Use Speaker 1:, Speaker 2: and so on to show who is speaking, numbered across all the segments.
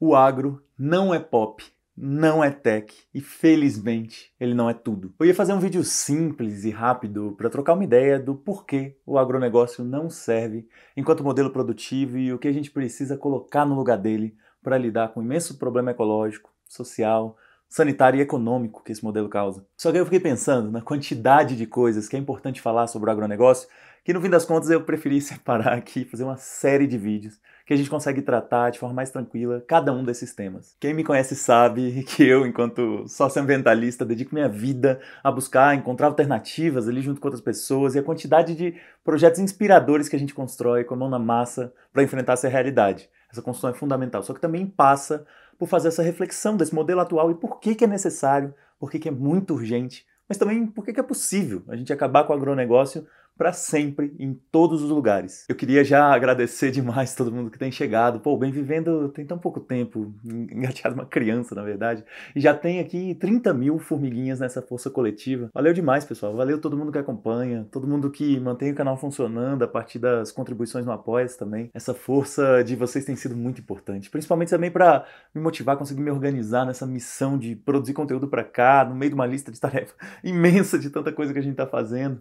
Speaker 1: O agro não é pop, não é tech e felizmente ele não é tudo. Eu ia fazer um vídeo simples e rápido para trocar uma ideia do porquê o agronegócio não serve enquanto modelo produtivo e o que a gente precisa colocar no lugar dele para lidar com o imenso problema ecológico, social, sanitário e econômico que esse modelo causa. Só que eu fiquei pensando na quantidade de coisas que é importante falar sobre o agronegócio, que no fim das contas eu preferi separar aqui e fazer uma série de vídeos que a gente consegue tratar de forma mais tranquila cada um desses temas. Quem me conhece sabe que eu, enquanto socioambientalista, dedico minha vida a buscar, encontrar alternativas ali junto com outras pessoas e a quantidade de projetos inspiradores que a gente constrói com a mão na massa para enfrentar essa realidade. Essa construção é fundamental, só que também passa por fazer essa reflexão desse modelo atual e por que, que é necessário, por que, que é muito urgente mas também por que é possível a gente acabar com o agronegócio para sempre em todos os lugares. Eu queria já agradecer demais todo mundo que tem chegado. Pô, Bem Vivendo tem tão pouco tempo, engateado uma criança, na verdade, e já tem aqui 30 mil formiguinhas nessa força coletiva. Valeu demais, pessoal. Valeu todo mundo que acompanha, todo mundo que mantém o canal funcionando a partir das contribuições no Apoia também. Essa força de vocês tem sido muito importante, principalmente também para me motivar, conseguir me organizar nessa missão de produzir conteúdo para cá, no meio de uma lista de tarefas imensa de tanta coisa que a gente está fazendo.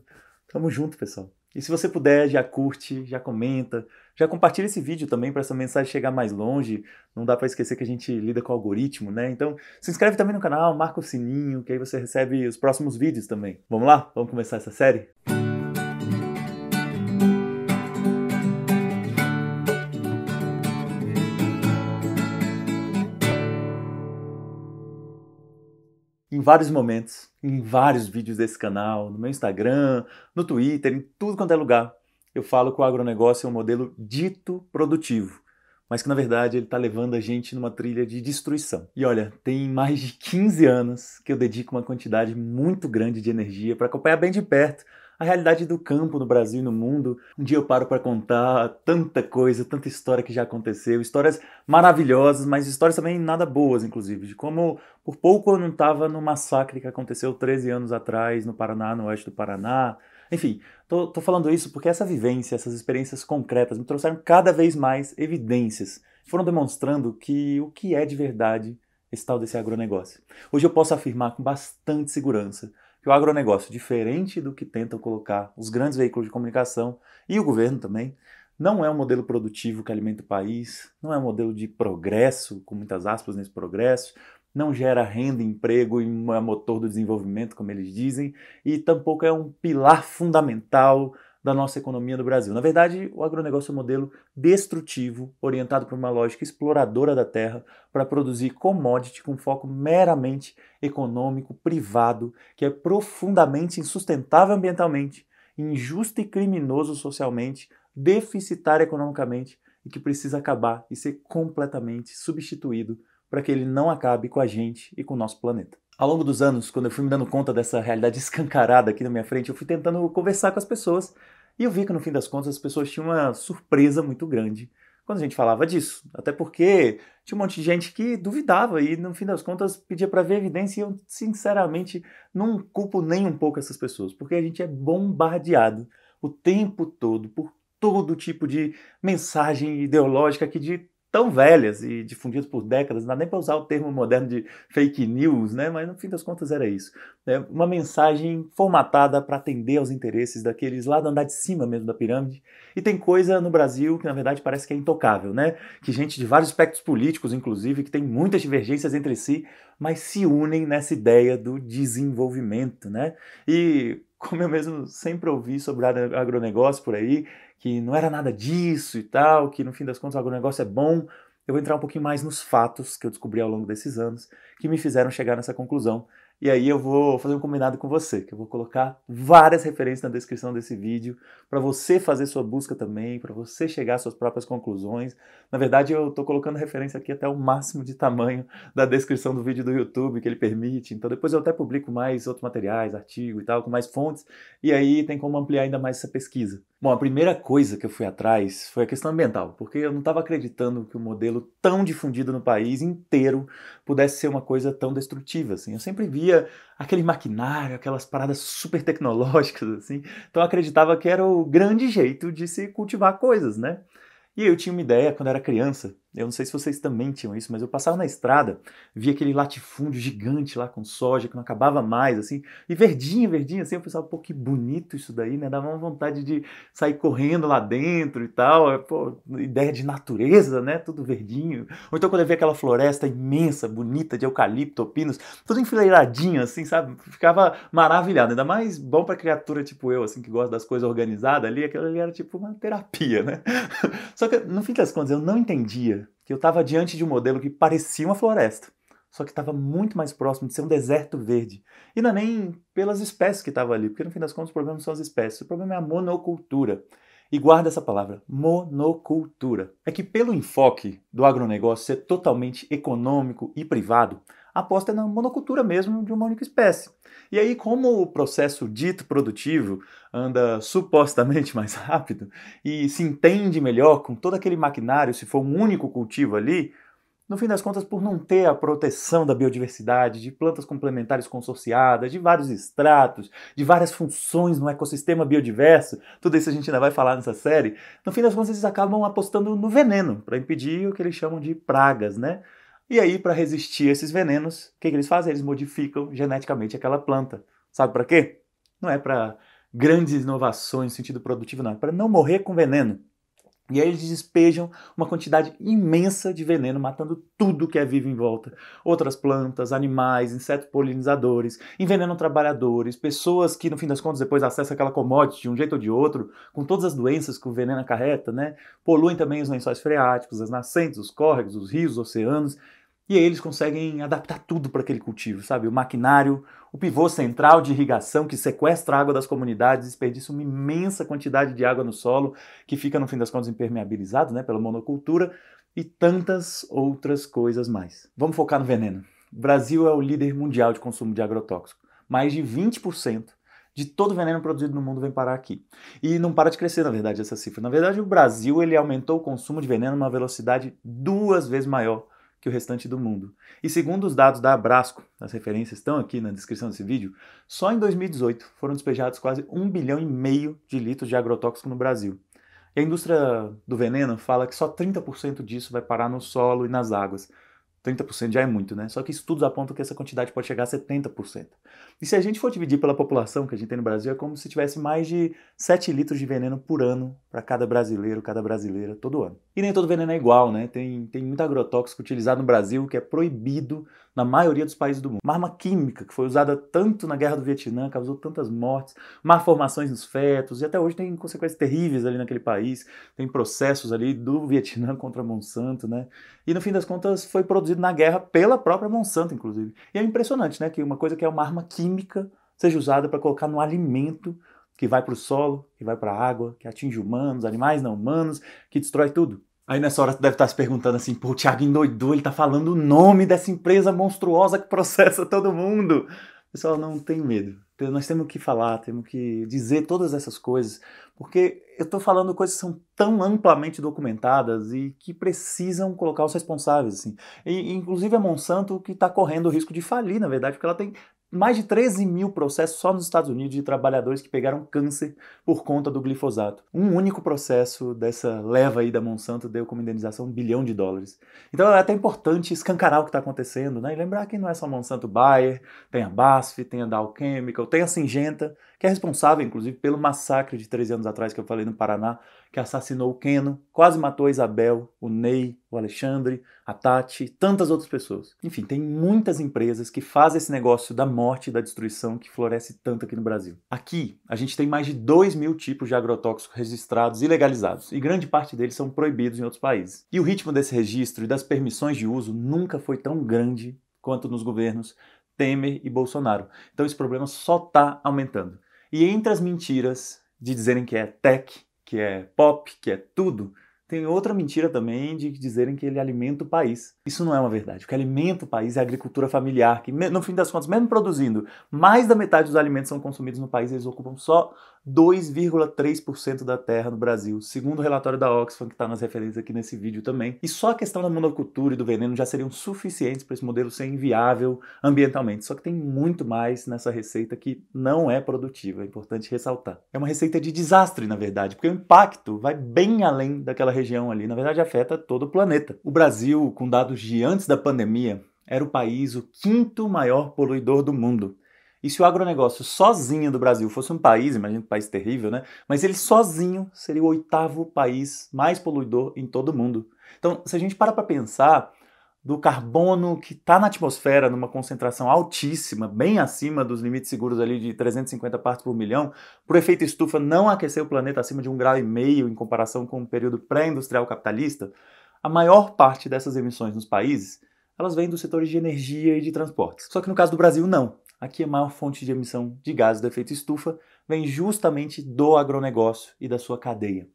Speaker 1: Tamo junto, pessoal. E se você puder, já curte, já comenta, já compartilha esse vídeo também para essa mensagem chegar mais longe. Não dá para esquecer que a gente lida com o algoritmo, né? Então, se inscreve também no canal, marca o sininho, que aí você recebe os próximos vídeos também. Vamos lá? Vamos começar essa série? vários momentos, em vários vídeos desse canal, no meu Instagram, no Twitter, em tudo quanto é lugar, eu falo que o agronegócio é um modelo dito produtivo, mas que na verdade ele está levando a gente numa trilha de destruição. E olha, tem mais de 15 anos que eu dedico uma quantidade muito grande de energia para acompanhar bem de perto a realidade do campo no Brasil e no mundo. Um dia eu paro para contar tanta coisa, tanta história que já aconteceu, histórias maravilhosas, mas histórias também nada boas, inclusive, de como por pouco eu não estava no massacre que aconteceu 13 anos atrás no Paraná, no oeste do Paraná. Enfim, tô, tô falando isso porque essa vivência, essas experiências concretas me trouxeram cada vez mais evidências, foram demonstrando que o que é de verdade esse tal desse agronegócio. Hoje eu posso afirmar com bastante segurança que o agronegócio, diferente do que tentam colocar os grandes veículos de comunicação e o governo também, não é um modelo produtivo que alimenta o país, não é um modelo de progresso, com muitas aspas nesse progresso, não gera renda, emprego e é motor do desenvolvimento, como eles dizem, e tampouco é um pilar fundamental da nossa economia no Brasil. Na verdade, o agronegócio é um modelo destrutivo, orientado por uma lógica exploradora da terra para produzir commodity com foco meramente econômico, privado, que é profundamente insustentável ambientalmente, injusto e criminoso socialmente, deficitário economicamente e que precisa acabar e ser completamente substituído para que ele não acabe com a gente e com o nosso planeta. Ao longo dos anos, quando eu fui me dando conta dessa realidade escancarada aqui na minha frente, eu fui tentando conversar com as pessoas e eu vi que no fim das contas as pessoas tinham uma surpresa muito grande quando a gente falava disso. Até porque tinha um monte de gente que duvidava e, no fim das contas, pedia para ver evidência e eu, sinceramente, não culpo nem um pouco essas pessoas, porque a gente é bombardeado o tempo todo por todo tipo de mensagem ideológica que de tão velhas e difundidas por décadas, não dá nem para usar o termo moderno de fake news, né? mas no fim das contas era isso. Né? Uma mensagem formatada para atender aos interesses daqueles lá do andar de cima mesmo da pirâmide. E tem coisa no Brasil que na verdade parece que é intocável, né? que gente de vários espectros políticos, inclusive, que tem muitas divergências entre si, mas se unem nessa ideia do desenvolvimento. Né? E como eu mesmo sempre ouvi sobre agronegócio por aí, que não era nada disso e tal, que no fim das contas o agronegócio é bom. Eu vou entrar um pouquinho mais nos fatos que eu descobri ao longo desses anos que me fizeram chegar nessa conclusão. E aí eu vou fazer um combinado com você, que eu vou colocar várias referências na descrição desse vídeo para você fazer sua busca também, para você chegar às suas próprias conclusões. Na verdade, eu estou colocando referência aqui até o máximo de tamanho da descrição do vídeo do YouTube que ele permite. Então depois eu até publico mais outros materiais, artigo e tal, com mais fontes, e aí tem como ampliar ainda mais essa pesquisa. Bom, a primeira coisa que eu fui atrás foi a questão ambiental, porque eu não estava acreditando que o um modelo tão difundido no país inteiro pudesse ser uma coisa tão destrutiva. Assim. Eu sempre via aquele maquinário, aquelas paradas super tecnológicas, assim, então eu acreditava que era o grande jeito de se cultivar coisas, né? E eu tinha uma ideia, quando era criança, eu não sei se vocês também tinham isso, mas eu passava na estrada, via aquele latifúndio gigante lá com soja, que não acabava mais, assim, e verdinho, verdinho, assim, eu pensava, pô, que bonito isso daí, né? Dava uma vontade de sair correndo lá dentro e tal, é, pô, ideia de natureza, né? Tudo verdinho. Ou então quando eu via aquela floresta imensa, bonita, de eucalipto, pinos, tudo enfileiradinho, assim, sabe? Ficava maravilhado, ainda mais bom para criatura tipo eu, assim, que gosta das coisas organizadas ali, aquilo ali era tipo uma terapia, né? Só que, no fim das contas, eu não entendia que eu estava diante de um modelo que parecia uma floresta, só que estava muito mais próximo de ser um deserto verde. E não é nem pelas espécies que estavam ali, porque no fim das contas o problema não são as espécies, o problema é a monocultura. E guarda essa palavra, monocultura. É que pelo enfoque do agronegócio ser totalmente econômico e privado, aposta na monocultura mesmo de uma única espécie. E aí, como o processo dito produtivo anda supostamente mais rápido e se entende melhor com todo aquele maquinário, se for um único cultivo ali, no fim das contas, por não ter a proteção da biodiversidade, de plantas complementares consorciadas, de vários estratos, de várias funções no ecossistema biodiverso, tudo isso a gente ainda vai falar nessa série, no fim das contas eles acabam apostando no veneno para impedir o que eles chamam de pragas, né? E aí, para resistir a esses venenos, o que, que eles fazem? Eles modificam geneticamente aquela planta. Sabe para quê? Não é para grandes inovações no sentido produtivo, não. É para não morrer com veneno. E aí eles despejam uma quantidade imensa de veneno, matando tudo que é vivo em volta. Outras plantas, animais, insetos polinizadores, envenenam trabalhadores, pessoas que, no fim das contas, depois acessam aquela commodity de um jeito ou de outro, com todas as doenças que o veneno acarreta, né? Poluem também os lençóis freáticos, as nascentes, os córregos, os rios, os oceanos. E aí eles conseguem adaptar tudo para aquele cultivo, sabe? O maquinário, o pivô central de irrigação que sequestra a água das comunidades, desperdiça uma imensa quantidade de água no solo, que fica, no fim das contas, impermeabilizado né, pela monocultura, e tantas outras coisas mais. Vamos focar no veneno. O Brasil é o líder mundial de consumo de agrotóxico. Mais de 20% de todo o veneno produzido no mundo vem parar aqui. E não para de crescer, na verdade, essa cifra. Na verdade, o Brasil ele aumentou o consumo de veneno numa velocidade duas vezes maior que o restante do mundo. E segundo os dados da Abrasco, as referências estão aqui na descrição desse vídeo, só em 2018 foram despejados quase 1 bilhão e meio de litros de agrotóxico no Brasil. E a indústria do veneno fala que só 30% disso vai parar no solo e nas águas, 30% já é muito, né? Só que estudos apontam que essa quantidade pode chegar a 70%. E se a gente for dividir pela população que a gente tem no Brasil, é como se tivesse mais de 7 litros de veneno por ano para cada brasileiro, cada brasileira, todo ano. E nem todo veneno é igual, né? Tem, tem muito agrotóxico utilizado no Brasil que é proibido na maioria dos países do mundo. Uma arma química que foi usada tanto na Guerra do Vietnã, causou tantas mortes, malformações nos fetos, e até hoje tem consequências terríveis ali naquele país. Tem processos ali do Vietnã contra Monsanto, né? E no fim das contas foi produzido produzido na guerra pela própria Monsanto, inclusive. E é impressionante, né, que uma coisa que é uma arma química seja usada para colocar no alimento que vai para o solo, que vai para a água, que atinge humanos, animais não humanos, que destrói tudo. Aí nessa hora você deve estar tá se perguntando assim, pô, o Thiago endoidou, ele tá falando o nome dessa empresa monstruosa que processa todo mundo. Pessoal, não tem medo. Então, nós temos que falar, temos que dizer todas essas coisas, porque eu estou falando coisas que são tão amplamente documentadas e que precisam colocar os responsáveis. Assim. E, inclusive a Monsanto que está correndo o risco de falir, na verdade, porque ela tem mais de 13 mil processos só nos Estados Unidos de trabalhadores que pegaram câncer por conta do glifosato. Um único processo dessa leva aí da Monsanto deu como indenização um bilhão de dólares. Então é até importante escancarar o que está acontecendo, né? E lembrar que não é só Monsanto Bayer, tem a BASF, tem a Dow Chemical, tem a Singenta, que é responsável, inclusive, pelo massacre de três anos atrás que eu falei no Paraná, que assassinou o Keno, quase matou a Isabel, o Ney, o Alexandre, a Tati, tantas outras pessoas. Enfim, tem muitas empresas que fazem esse negócio da morte e da destruição que floresce tanto aqui no Brasil. Aqui, a gente tem mais de 2 mil tipos de agrotóxicos registrados e legalizados, e grande parte deles são proibidos em outros países. E o ritmo desse registro e das permissões de uso nunca foi tão grande quanto nos governos Temer e Bolsonaro. Então esse problema só está aumentando. E entre as mentiras de dizerem que é tech, que é pop, que é tudo, tem outra mentira também de dizerem que ele alimenta o país. Isso não é uma verdade. O que alimenta o país é a agricultura familiar, que no fim das contas, mesmo produzindo mais da metade dos alimentos são consumidos no país, eles ocupam só 2,3% da terra no Brasil, segundo o relatório da Oxfam, que está nas referências aqui nesse vídeo também. E só a questão da monocultura e do veneno já seriam suficientes para esse modelo ser inviável ambientalmente. Só que tem muito mais nessa receita que não é produtiva, é importante ressaltar. É uma receita de desastre, na verdade, porque o impacto vai bem além daquela região ali, na verdade afeta todo o planeta. O Brasil, com dados de antes da pandemia, era o país o quinto maior poluidor do mundo. E se o agronegócio sozinho do Brasil fosse um país, imagina um país terrível, né? Mas ele sozinho seria o oitavo país mais poluidor em todo o mundo. Então, se a gente para para pensar do carbono que está na atmosfera numa concentração altíssima, bem acima dos limites seguros ali de 350 partes por milhão, para o efeito estufa não aquecer o planeta acima de um grau e meio em comparação com o período pré-industrial capitalista, a maior parte dessas emissões nos países elas vêm dos setores de energia e de transportes. Só que no caso do Brasil, não. Aqui é a maior fonte de emissão de gases do efeito estufa vem justamente do agronegócio e da sua cadeia.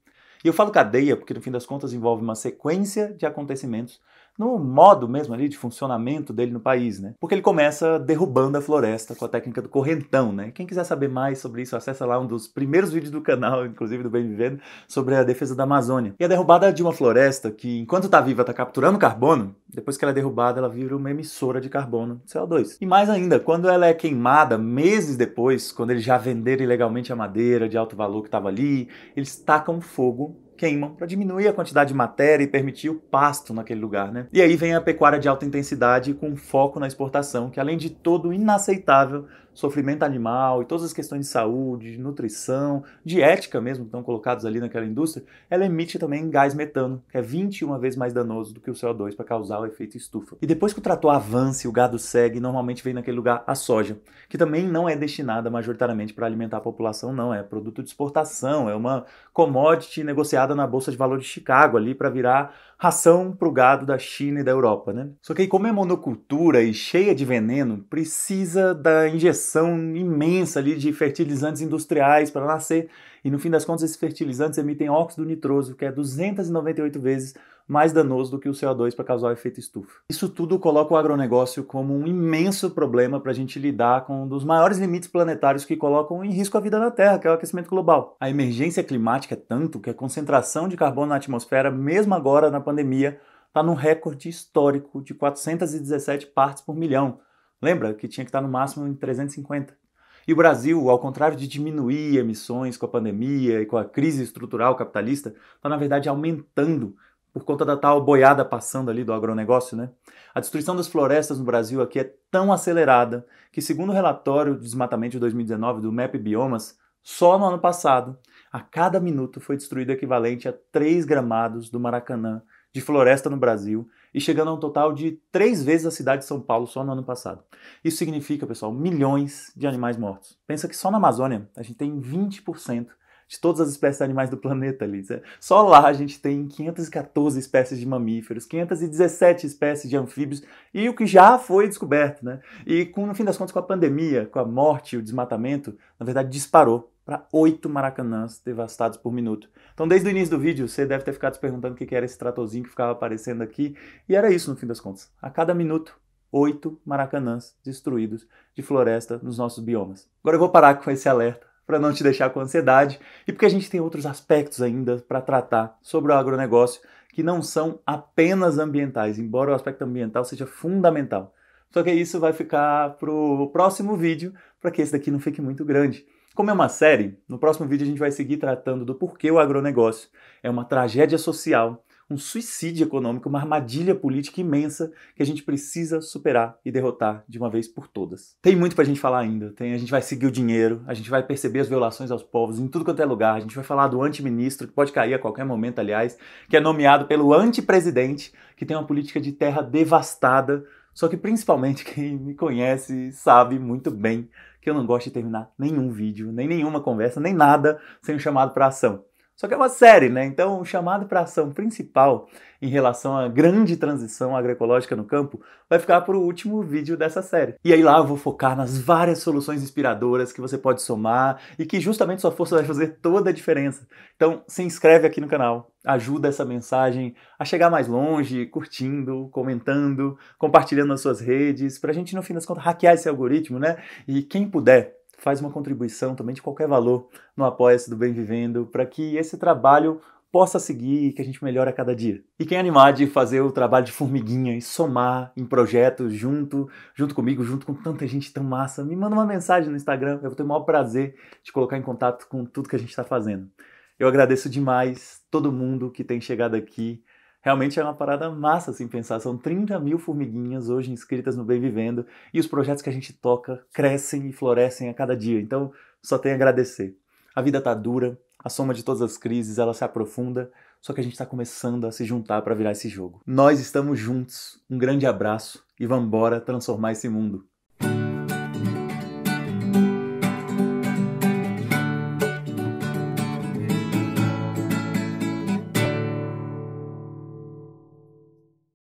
Speaker 1: E eu falo cadeia porque, no fim das contas, envolve uma sequência de acontecimentos no modo mesmo ali de funcionamento dele no país, né? Porque ele começa derrubando a floresta com a técnica do correntão, né? Quem quiser saber mais sobre isso, acessa lá um dos primeiros vídeos do canal, inclusive do Bem Vivendo, sobre a defesa da Amazônia. E a derrubada de uma floresta que, enquanto tá viva, tá capturando carbono, depois que ela é derrubada, ela vira uma emissora de carbono, CO2. E mais ainda, quando ela é queimada, meses depois, quando eles já venderam ilegalmente a madeira de alto valor que estava ali, eles tacam fogo queimam para diminuir a quantidade de matéria e permitir o pasto naquele lugar, né? E aí vem a pecuária de alta intensidade com foco na exportação, que além de todo inaceitável, sofrimento animal e todas as questões de saúde, de nutrição, de ética mesmo, que estão colocados ali naquela indústria, ela emite também gás metano, que é 21 vezes mais danoso do que o CO2 para causar o efeito estufa. E depois que o trator avança e o gado segue, normalmente vem naquele lugar a soja, que também não é destinada majoritariamente para alimentar a população, não, é produto de exportação, é uma commodity negociada na Bolsa de Valor de Chicago ali para virar ração para o gado da China e da Europa, né? Só que aí, como é monocultura e cheia de veneno, precisa da injeção pressão imensa ali de fertilizantes industriais para nascer, e no fim das contas esses fertilizantes emitem óxido nitroso, que é 298 vezes mais danoso do que o CO2 para causar o efeito estufa. Isso tudo coloca o agronegócio como um imenso problema para a gente lidar com um dos maiores limites planetários que colocam em risco a vida na Terra, que é o aquecimento global. A emergência climática é tanto que a concentração de carbono na atmosfera, mesmo agora na pandemia, está num recorde histórico de 417 partes por milhão. Lembra que tinha que estar no máximo em 350. E o Brasil, ao contrário de diminuir emissões com a pandemia e com a crise estrutural capitalista, está na verdade aumentando por conta da tal boiada passando ali do agronegócio, né? A destruição das florestas no Brasil aqui é tão acelerada que, segundo o relatório de desmatamento de 2019 do MAP Biomas, só no ano passado, a cada minuto foi destruído equivalente a 3 gramados do Maracanã de floresta no Brasil e chegando a um total de três vezes a cidade de São Paulo só no ano passado. Isso significa, pessoal, milhões de animais mortos. Pensa que só na Amazônia a gente tem 20% de todas as espécies animais do planeta ali. Só lá a gente tem 514 espécies de mamíferos, 517 espécies de anfíbios e o que já foi descoberto, né? E com, no fim das contas, com a pandemia, com a morte, o desmatamento, na verdade disparou para oito maracanãs devastados por minuto. Então, desde o início do vídeo, você deve ter ficado se perguntando o que era esse tratorzinho que ficava aparecendo aqui, e era isso no fim das contas. A cada minuto, oito maracanãs destruídos de floresta nos nossos biomas. Agora eu vou parar com esse alerta para não te deixar com ansiedade e porque a gente tem outros aspectos ainda para tratar sobre o agronegócio que não são apenas ambientais, embora o aspecto ambiental seja fundamental. Só que isso vai ficar para o próximo vídeo, para que esse daqui não fique muito grande. Como é uma série, no próximo vídeo a gente vai seguir tratando do porquê o agronegócio é uma tragédia social um suicídio econômico, uma armadilha política imensa que a gente precisa superar e derrotar de uma vez por todas. Tem muito pra gente falar ainda. Tem, a gente vai seguir o dinheiro, a gente vai perceber as violações aos povos em tudo quanto é lugar, a gente vai falar do antiministro, que pode cair a qualquer momento, aliás, que é nomeado pelo antipresidente, que tem uma política de terra devastada. Só que principalmente quem me conhece sabe muito bem que eu não gosto de terminar nenhum vídeo, nem nenhuma conversa, nem nada sem um chamado para ação. Só que é uma série, né? Então, o chamado para ação principal em relação à grande transição agroecológica no campo vai ficar para o último vídeo dessa série. E aí lá eu vou focar nas várias soluções inspiradoras que você pode somar e que justamente sua força vai fazer toda a diferença. Então, se inscreve aqui no canal, ajuda essa mensagem a chegar mais longe, curtindo, comentando, compartilhando nas suas redes, para a gente, no fim das contas, hackear esse algoritmo, né? E quem puder faz uma contribuição também de qualquer valor no Apoia-se do Bem Vivendo para que esse trabalho possa seguir e que a gente melhore a cada dia. E quem animar de fazer o trabalho de formiguinha e somar em projetos junto, junto comigo, junto com tanta gente tão massa, me manda uma mensagem no Instagram, eu vou ter o maior prazer de colocar em contato com tudo que a gente está fazendo. Eu agradeço demais todo mundo que tem chegado aqui Realmente é uma parada massa, assim, pensar. São 30 mil formiguinhas hoje inscritas no Bem Vivendo e os projetos que a gente toca crescem e florescem a cada dia. Então, só tem a agradecer. A vida tá dura, a soma de todas as crises, ela se aprofunda, só que a gente está começando a se juntar para virar esse jogo. Nós estamos juntos. Um grande abraço e vamos embora transformar esse mundo.